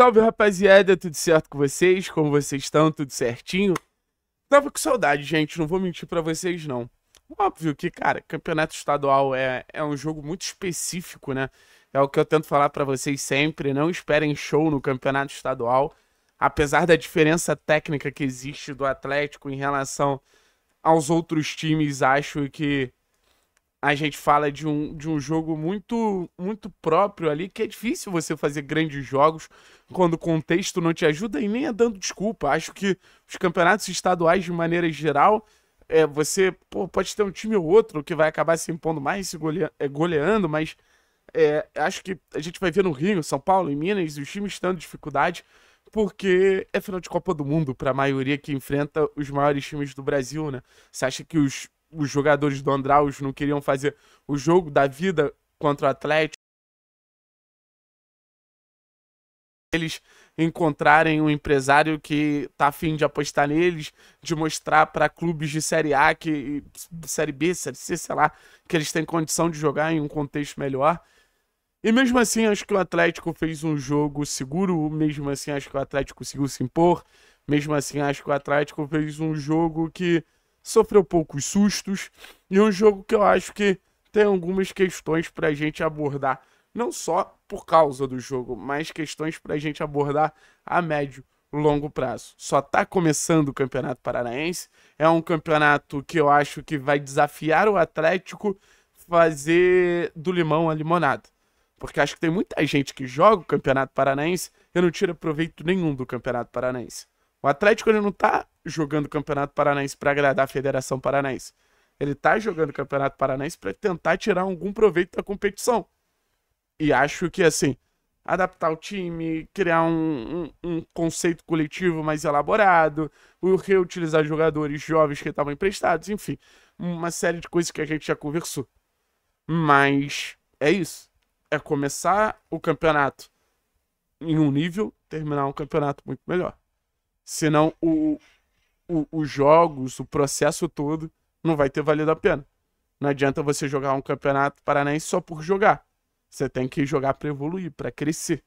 Salve rapaziada, tudo certo com vocês? Como vocês estão? Tudo certinho? Tava com saudade, gente, não vou mentir para vocês não. Óbvio que, cara, campeonato estadual é, é um jogo muito específico, né? É o que eu tento falar para vocês sempre, não esperem show no campeonato estadual. Apesar da diferença técnica que existe do Atlético em relação aos outros times, acho que a gente fala de um, de um jogo muito muito próprio ali, que é difícil você fazer grandes jogos quando o contexto não te ajuda e nem é dando desculpa. Acho que os campeonatos estaduais, de maneira geral, é, você pô, pode ter um time ou outro que vai acabar se impondo mais, se é, goleando, mas é, acho que a gente vai ver no Rio, São Paulo em Minas, os times tendo dificuldade, porque é final de Copa do Mundo para a maioria que enfrenta os maiores times do Brasil, né? Você acha que os os jogadores do Andraus não queriam fazer o jogo da vida contra o Atlético. Eles encontrarem um empresário que tá afim de apostar neles, de mostrar para clubes de Série A, que, Série B, Série C, sei lá, que eles têm condição de jogar em um contexto melhor. E mesmo assim, acho que o Atlético fez um jogo seguro, mesmo assim, acho que o Atlético conseguiu se impor, mesmo assim, acho que o Atlético fez um jogo que sofreu poucos sustos e é um jogo que eu acho que tem algumas questões para a gente abordar, não só por causa do jogo, mas questões para a gente abordar a médio longo prazo. Só está começando o Campeonato Paranaense, é um campeonato que eu acho que vai desafiar o Atlético fazer do limão a limonada. Porque acho que tem muita gente que joga o Campeonato Paranaense e não tira proveito nenhum do Campeonato Paranaense. O Atlético ele não tá jogando o Campeonato Paranaense para agradar a Federação Paranaense. Ele tá jogando o Campeonato Paranaense para tentar tirar algum proveito da competição. E acho que assim, adaptar o time, criar um, um, um conceito coletivo mais elaborado, reutilizar jogadores jovens que estavam emprestados, enfim, uma série de coisas que a gente já conversou. Mas é isso. É começar o campeonato em um nível, terminar um campeonato muito melhor. Senão o, o, os jogos, o processo todo, não vai ter valido a pena. Não adianta você jogar um campeonato paranaense só por jogar. Você tem que jogar para evoluir, para crescer.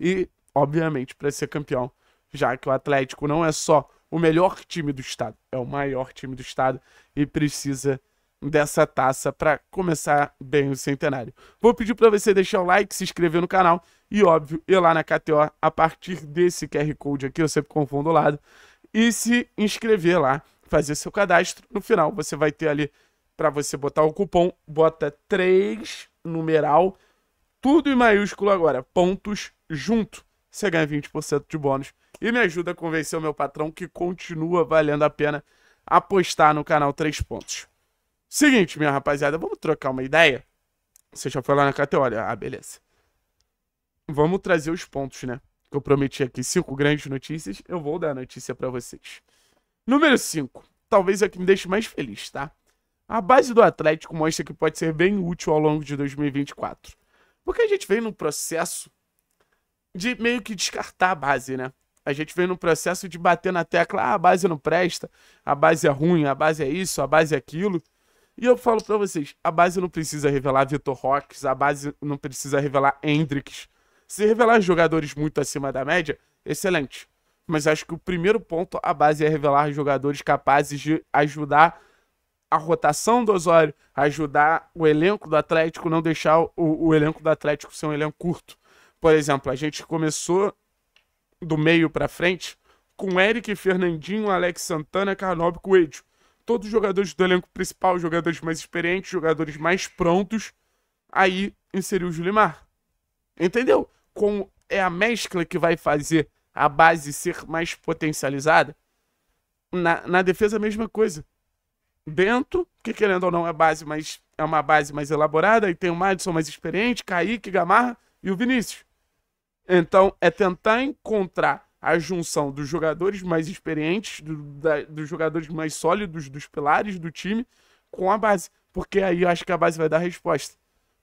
E, obviamente, para ser campeão, já que o Atlético não é só o melhor time do estado, é o maior time do estado e precisa dessa taça para começar bem o centenário. Vou pedir para você deixar o like, se inscrever no canal e, óbvio, ir lá na KTO a partir desse QR Code aqui, eu sempre confundo o lado, e se inscrever lá, fazer seu cadastro. No final, você vai ter ali para você botar o cupom, bota 3 numeral, tudo em maiúsculo agora, pontos junto. Você ganha 20% de bônus e me ajuda a convencer o meu patrão que continua valendo a pena apostar no canal 3 pontos. Seguinte, minha rapaziada, vamos trocar uma ideia? Você já foi lá na categoria. ah, beleza. Vamos trazer os pontos, né? Que eu prometi aqui, cinco grandes notícias, eu vou dar a notícia para vocês. Número 5, talvez é o que me deixe mais feliz, tá? A base do Atlético mostra que pode ser bem útil ao longo de 2024. Porque a gente vem num processo de meio que descartar a base, né? A gente vem num processo de bater na tecla, ah, a base não presta, a base é ruim, a base é isso, a base é aquilo. E eu falo para vocês, a base não precisa revelar Vitor Roques, a base não precisa revelar Hendrix. Se revelar jogadores muito acima da média, excelente. Mas acho que o primeiro ponto, a base é revelar jogadores capazes de ajudar a rotação do Osório, ajudar o elenco do Atlético, não deixar o, o elenco do Atlético ser um elenco curto. Por exemplo, a gente começou do meio para frente com Eric, Fernandinho, Alex Santana, Carnob e Coelho todos os jogadores do elenco principal, jogadores mais experientes, jogadores mais prontos, aí inseriu o Julimar. Entendeu? Com, é a mescla que vai fazer a base ser mais potencializada. Na, na defesa, a mesma coisa. Dentro, que querendo ou não é base, mas é uma base mais elaborada, e tem o Madison mais experiente, Kaique, Gamarra e o Vinícius. Então, é tentar encontrar a junção dos jogadores mais experientes, do, da, dos jogadores mais sólidos, dos pilares do time, com a base. Porque aí eu acho que a base vai dar a resposta.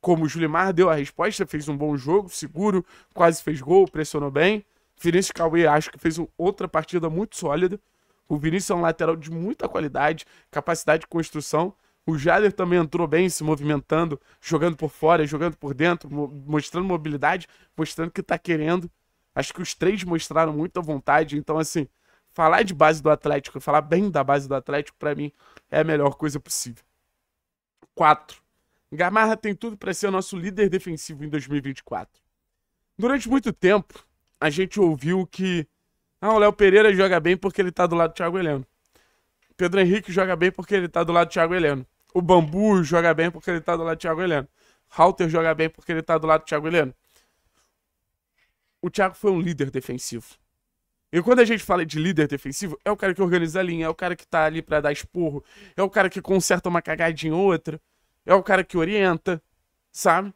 Como o Julimar deu a resposta, fez um bom jogo, seguro, quase fez gol, pressionou bem. Vinícius Cauê acho que fez outra partida muito sólida. O Vinícius é um lateral de muita qualidade, capacidade de construção. O Jader também entrou bem, se movimentando, jogando por fora, jogando por dentro, mostrando mobilidade, mostrando que está querendo. Acho que os três mostraram muita vontade. Então, assim, falar de base do Atlético, falar bem da base do Atlético, para mim, é a melhor coisa possível. 4. Gamarra tem tudo para ser o nosso líder defensivo em 2024. Durante muito tempo, a gente ouviu que ah, o Léo Pereira joga bem porque ele tá do lado do Thiago Heleno. Pedro Henrique joga bem porque ele tá do lado do Thiago Heleno. O Bambu joga bem porque ele tá do lado do Thiago Heleno. Halter joga bem porque ele tá do lado do Thiago Heleno o Thiago foi um líder defensivo. E quando a gente fala de líder defensivo, é o cara que organiza a linha, é o cara que tá ali para dar esporro, é o cara que conserta uma cagadinha ou outra, é o cara que orienta, sabe?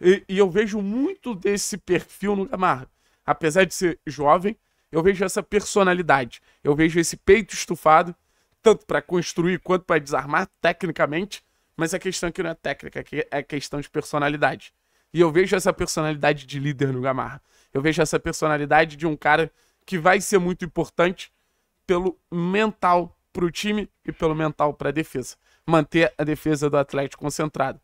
E, e eu vejo muito desse perfil no Gamarra. Apesar de ser jovem, eu vejo essa personalidade, eu vejo esse peito estufado, tanto para construir quanto para desarmar tecnicamente, mas a questão aqui é não é técnica, é, é questão de personalidade. E eu vejo essa personalidade de líder no Gamarra. Eu vejo essa personalidade de um cara que vai ser muito importante pelo mental para o time e pelo mental para a defesa. Manter a defesa do Atlético concentrada.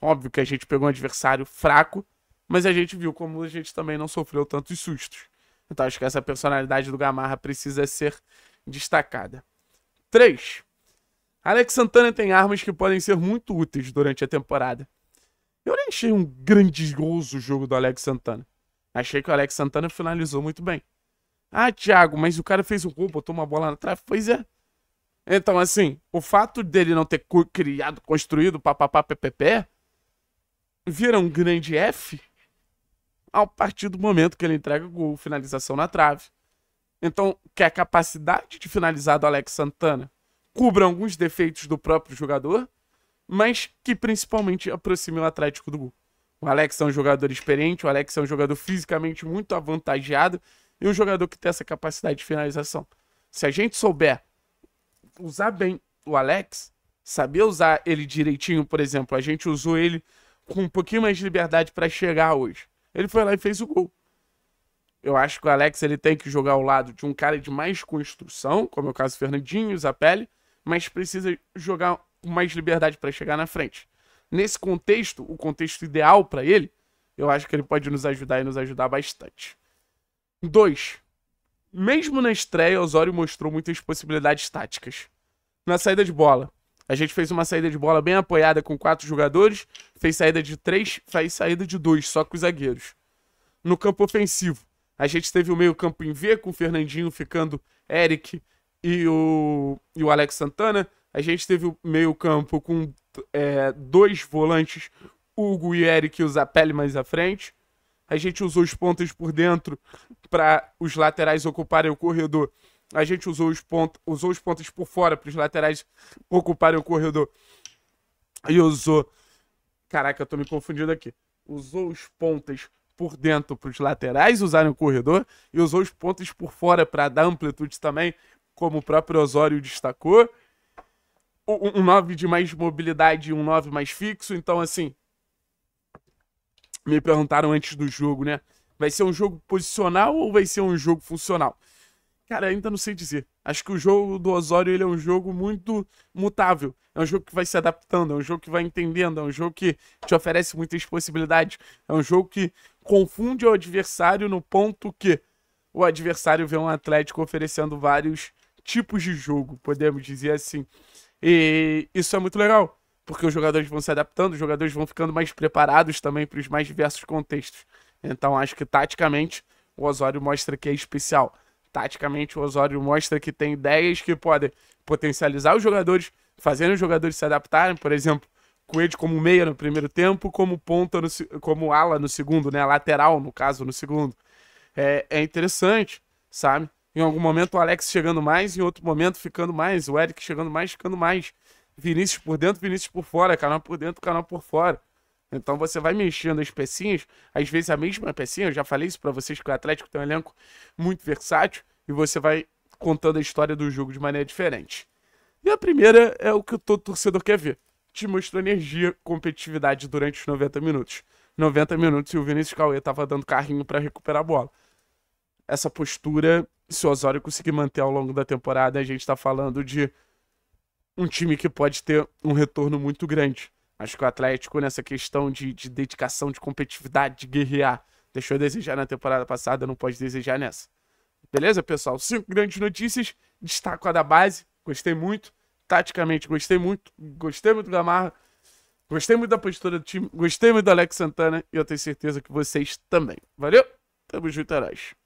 Óbvio que a gente pegou um adversário fraco, mas a gente viu como a gente também não sofreu tantos sustos. Então acho que essa personalidade do Gamarra precisa ser destacada. 3. Alex Santana tem armas que podem ser muito úteis durante a temporada. Eu nem achei um grandioso jogo do Alex Santana. Achei que o Alex Santana finalizou muito bem. Ah, Thiago, mas o cara fez um gol, botou uma bola na trave. Pois é. Então, assim, o fato dele não ter criado, construído, papapá, ppp, vira um grande F ao partir do momento que ele entrega gol, finalização na trave. Então, que a capacidade de finalizar do Alex Santana cubra alguns defeitos do próprio jogador, mas que principalmente aproxime o Atlético do gol. O Alex é um jogador experiente, o Alex é um jogador fisicamente muito avantageado e um jogador que tem essa capacidade de finalização. Se a gente souber usar bem o Alex, saber usar ele direitinho, por exemplo, a gente usou ele com um pouquinho mais de liberdade para chegar hoje. Ele foi lá e fez o gol. Eu acho que o Alex ele tem que jogar ao lado de um cara de mais construção, como é o caso do Fernandinho, Zapelli, mas precisa jogar com mais liberdade para chegar na frente nesse contexto, o contexto ideal para ele, eu acho que ele pode nos ajudar e nos ajudar bastante. 2. Mesmo na estreia, Osório mostrou muitas possibilidades táticas. Na saída de bola, a gente fez uma saída de bola bem apoiada com quatro jogadores, fez saída de três, fez saída de dois, só com os zagueiros. No campo ofensivo, a gente teve o meio-campo em V, com o Fernandinho ficando Eric e o, e o Alex Santana. A gente teve o meio-campo com é, dois volantes, Hugo e Eric, os pele mais à frente. A gente usou os pontas por dentro para os laterais ocuparem o corredor. A gente usou os, pontos, usou os pontas por fora para os laterais ocuparem o corredor. E usou. Caraca, eu tô me confundindo aqui. Usou os pontas por dentro para os laterais usarem o corredor e usou os pontas por fora para dar amplitude também, como o próprio Osório destacou um 9 de mais mobilidade e um 9 mais fixo. Então, assim. Me perguntaram antes do jogo, né? Vai ser um jogo posicional ou vai ser um jogo funcional? Cara, ainda não sei dizer. Acho que o jogo do Osório ele é um jogo muito mutável. É um jogo que vai se adaptando, é um jogo que vai entendendo, é um jogo que te oferece muitas possibilidades. É um jogo que confunde o adversário no ponto que o adversário vê um Atlético oferecendo vários tipos de jogo, podemos dizer assim. E isso é muito legal, porque os jogadores vão se adaptando, os jogadores vão ficando mais preparados também para os mais diversos contextos. Então acho que taticamente o Osório mostra que é especial. Taticamente o Osório mostra que tem ideias que podem potencializar os jogadores, fazendo os jogadores se adaptarem, por exemplo, Coelho como meia no primeiro tempo, como ponta, no, como ala no segundo, né? Lateral, no caso, no segundo. É, é interessante, sabe? Em algum momento o Alex chegando mais, em outro momento ficando mais, o Eric chegando mais, ficando mais. Vinícius por dentro, Vinícius por fora, canal por dentro, canal por fora. Então você vai mexendo as pecinhas, às vezes a mesma pecinha, eu já falei isso para vocês que o Atlético tem um elenco muito versátil e você vai contando a história do jogo de maneira diferente. E a primeira é o que todo torcedor quer ver. Te mostrou energia, competitividade durante os 90 minutos. 90 minutos e o Vinícius Cauê tava dando carrinho para recuperar a bola. Essa postura se o Osório conseguir manter ao longo da temporada, a gente está falando de um time que pode ter um retorno muito grande. Acho que o Atlético, nessa questão de, de dedicação, de competitividade, de guerrear, deixou a desejar na temporada passada, não pode desejar nessa. Beleza, pessoal? Cinco grandes notícias. Destaco a da base, gostei muito. Taticamente, gostei muito. Gostei muito da Gamarra. Gostei muito da postura do time. Gostei muito do Alex Santana. E eu tenho certeza que vocês também. Valeu? Tamo junto, heróis. É